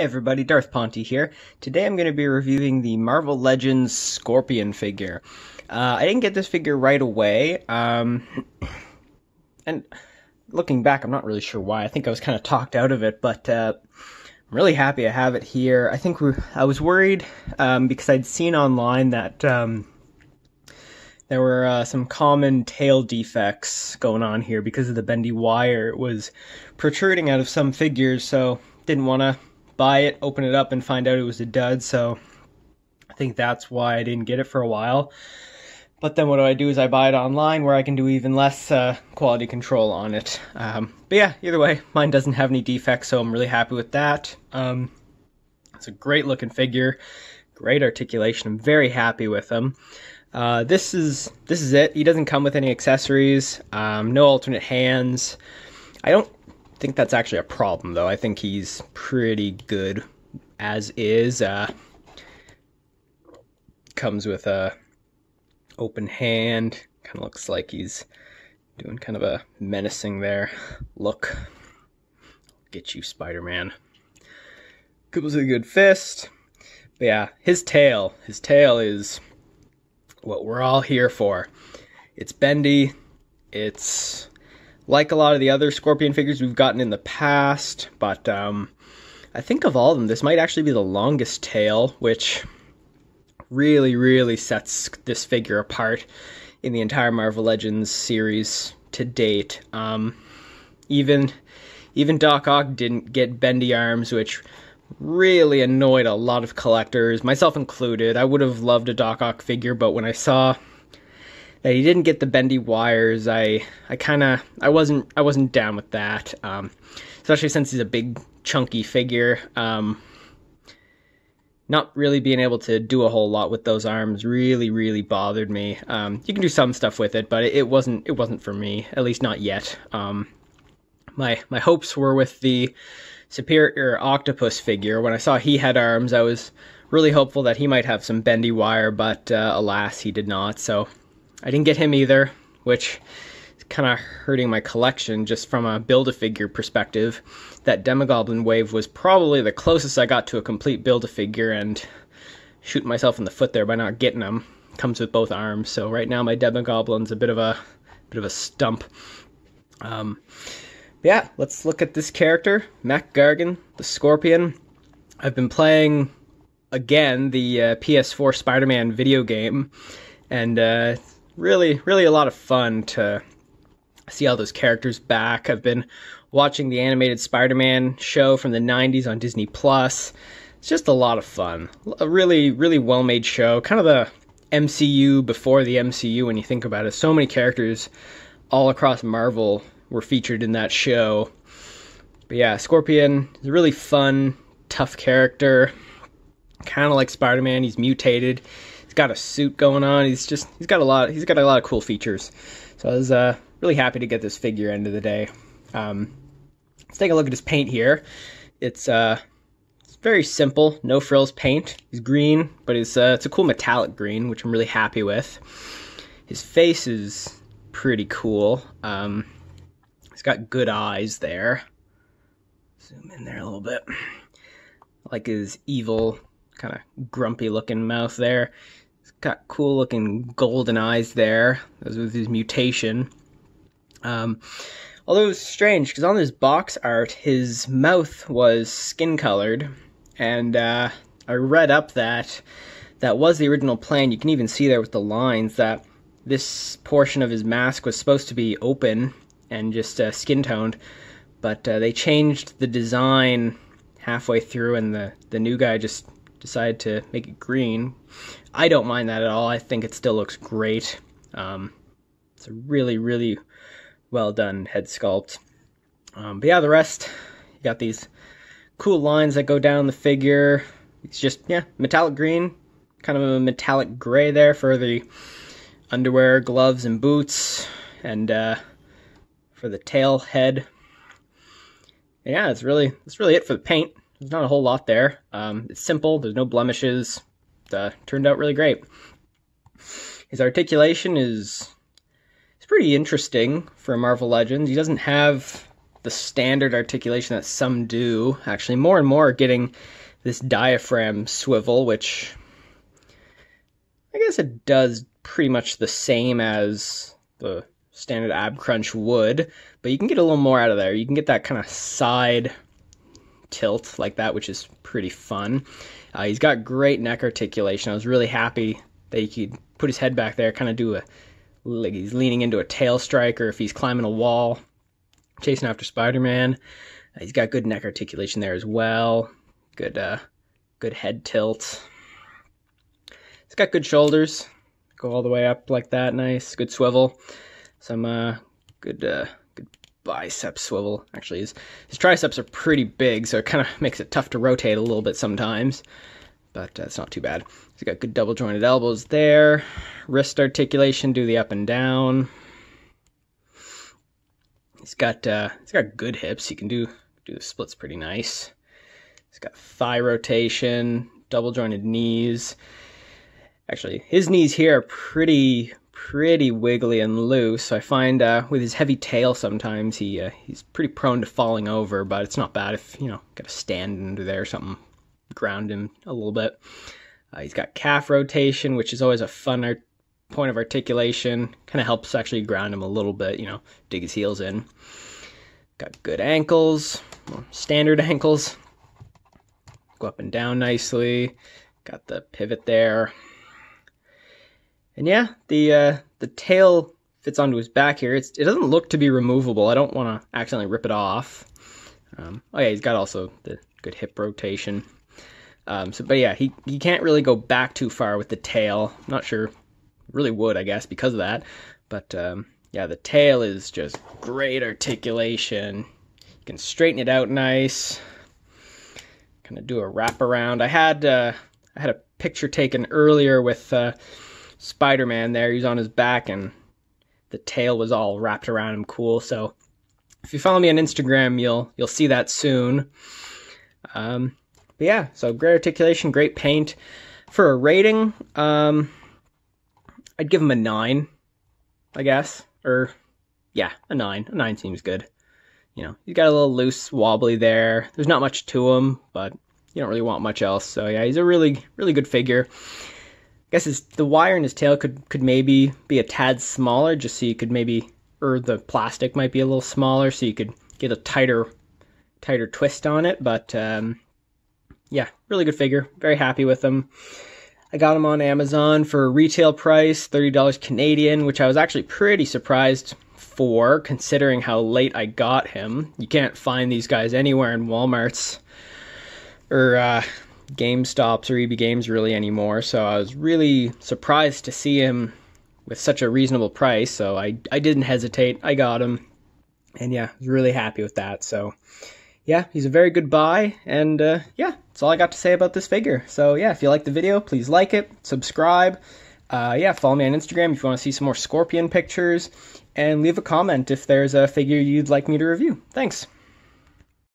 Hey everybody, Darth Ponte here. Today I'm going to be reviewing the Marvel Legends Scorpion figure. Uh, I didn't get this figure right away, um, and looking back, I'm not really sure why. I think I was kind of talked out of it, but uh, I'm really happy I have it here. I think we, I was worried um, because I'd seen online that um, there were uh, some common tail defects going on here because of the bendy wire. It was protruding out of some figures, so didn't want to buy it, open it up, and find out it was a dud. So I think that's why I didn't get it for a while. But then what do I do is I buy it online where I can do even less uh, quality control on it. Um, but yeah, either way, mine doesn't have any defects, so I'm really happy with that. Um, it's a great looking figure, great articulation. I'm very happy with them. Uh, this is this is it. He doesn't come with any accessories, um, no alternate hands. I don't think that's actually a problem, though. I think he's pretty good as is. Uh, comes with a open hand. Kind of looks like he's doing kind of a menacing there look. Get you, Spider-Man. Comes with a good fist. But yeah, his tail. His tail is what we're all here for. It's bendy. It's like a lot of the other Scorpion figures we've gotten in the past, but um, I think of all of them, this might actually be the longest tail, which really, really sets this figure apart in the entire Marvel Legends series to date. Um, even even Doc Ock didn't get bendy arms, which really annoyed a lot of collectors, myself included. I would have loved a Doc Ock figure, but when I saw that he didn't get the bendy wires. I I kind of I wasn't I wasn't down with that, um, especially since he's a big chunky figure. Um, not really being able to do a whole lot with those arms really really bothered me. Um, you can do some stuff with it, but it, wasn't it wasn't for me at least not yet. Um, my my hopes were with the superior octopus figure. When I saw he had arms, I was really hopeful that he might have some bendy wire, but uh, alas, he did not. So I didn't get him either, which is kind of hurting my collection just from a Build-A-Figure perspective. That Demogoblin wave was probably the closest I got to a complete Build-A-Figure and shooting myself in the foot there by not getting him. Comes with both arms, so right now my Demogoblin's a bit of a bit of a stump. Um, yeah, let's look at this character, Mac Gargan, the Scorpion. I've been playing again the uh, PS4 Spider-Man video game, and uh, really, really a lot of fun to see all those characters back. I've been watching the animated Spider-Man show from the 90s on Disney Plus. It's just a lot of fun. A really really well-made show. Kind of the MCU before the MCU when you think about it. So many characters all across Marvel were featured in that show. But yeah, Scorpion is a really fun, tough character. Kind of like Spider-Man, he's mutated he's got a suit going on. He's just he's got a lot he's got a lot of cool features. So I was uh, really happy to get this figure end of the day. Um, let's take a look at his paint here. It's uh, it's very simple, no frills paint. He's green, but it's uh, it's a cool metallic green, which I'm really happy with. His face is pretty cool. Um, he's got good eyes there. Zoom in there a little bit. like his evil, kind of grumpy looking mouth there got cool looking golden eyes there. Those with his mutation. Um, although it was strange because on this box art, his mouth was skin colored, and uh, I read up that that was the original plan. You can even see there with the lines that this portion of his mask was supposed to be open and just uh, skin toned, but uh, they changed the design halfway through, and the the new guy just Decided to make it green. I don't mind that at all. I think it still looks great. Um, it's a really, really well done head sculpt. Um, but yeah, the rest, you got these cool lines that go down the figure. It's just, yeah, metallic green, kind of a metallic gray there for the underwear, gloves, and boots, and uh, for the tail head. Yeah, that's really that's really it for the paint. There's not a whole lot there. Um, it's simple. There's no blemishes. It, uh, turned out really great. His articulation is it's pretty interesting for Marvel Legends. He doesn't have the standard articulation that some do. Actually, more and more are getting this diaphragm swivel, which I guess it does pretty much the same as the standard ab crunch would, but you can get a little more out of there. You can get that kind of side tilt like that, which is pretty fun. Uh, he's got great neck articulation. I was really happy that he could put his head back there, kind of do a like he's leaning into a tail strike or if he's climbing a wall, chasing after Spider Man. Uh, he's got good neck articulation there as well. Good, uh, good head tilt. He's got good shoulders. Go all the way up like that. Nice. Good swivel. Some uh, good uh, bicep swivel actually his, his triceps are pretty big so it kind of makes it tough to rotate a little bit sometimes but uh, it's not too bad he's got good double jointed elbows there wrist articulation do the up and down he's got uh, he's got good hips he can do do the splits pretty nice he's got thigh rotation double jointed knees actually his knees here are pretty pretty wiggly and loose. I find uh, with his heavy tail, sometimes he uh, he's pretty prone to falling over. But it's not bad if you know got to stand under there or something, ground him a little bit. Uh, he's got calf rotation, which is always a fun art- point of articulation. Kind of helps actually ground him a little bit. You know, dig his heels in. Got good ankles, well, standard ankles. Go up and down nicely. Got the pivot there. And yeah, the uh, the tail fits onto his back here. It's, it doesn't look to be removable. I don't want to accidentally rip it off. Um, oh yeah, he's got also the good hip rotation. Um, so, but yeah, he, he can't really go back too far with the tail. I'm not sure, really would I guess because of that. But um, yeah, the tail is just great articulation. You can straighten it out nice. Kind of do a wrap around. I had uh, I had a picture taken earlier with. Uh, Spider Man there. hes on his back and the tail was all wrapped around him cool. So if you follow me on Instagram, you'll you'll see that soon. Um, but yeah, so great articulation, great paint. For a rating, um, I'd give him a nine, I guess, or yeah, a nine. A nine seems good. You know, he's got a little loose, wobbly there. There's not much to him, but you don't really want much else. So yeah, he's a really, really good figure guess his, the wire in his tail could could maybe be a tad smaller, just so you could maybe, or the plastic might be a little smaller, so you could get a tighter tighter twist on it. But um, yeah, really good figure. Very happy with them. I got them on Amazon for a retail price, thirty dollars Canadian, which I was actually pretty surprised for, considering how late I got him. You can't find these guys anywhere in WalMarts or. Uh, GameStops or EB Games really anymore, so I was really surprised to see him with such a reasonable price. So I I didn't hesitate. I got him, and yeah, I was really happy with that. So yeah, he's a very good buy, and uh, yeah, that's all I got to say about this figure. So yeah, if you like the video, please like it, subscribe. Uh, yeah, follow me on Instagram if you want to see some more Scorpion pictures, and leave a comment if there's a figure you'd like me to review. Thanks.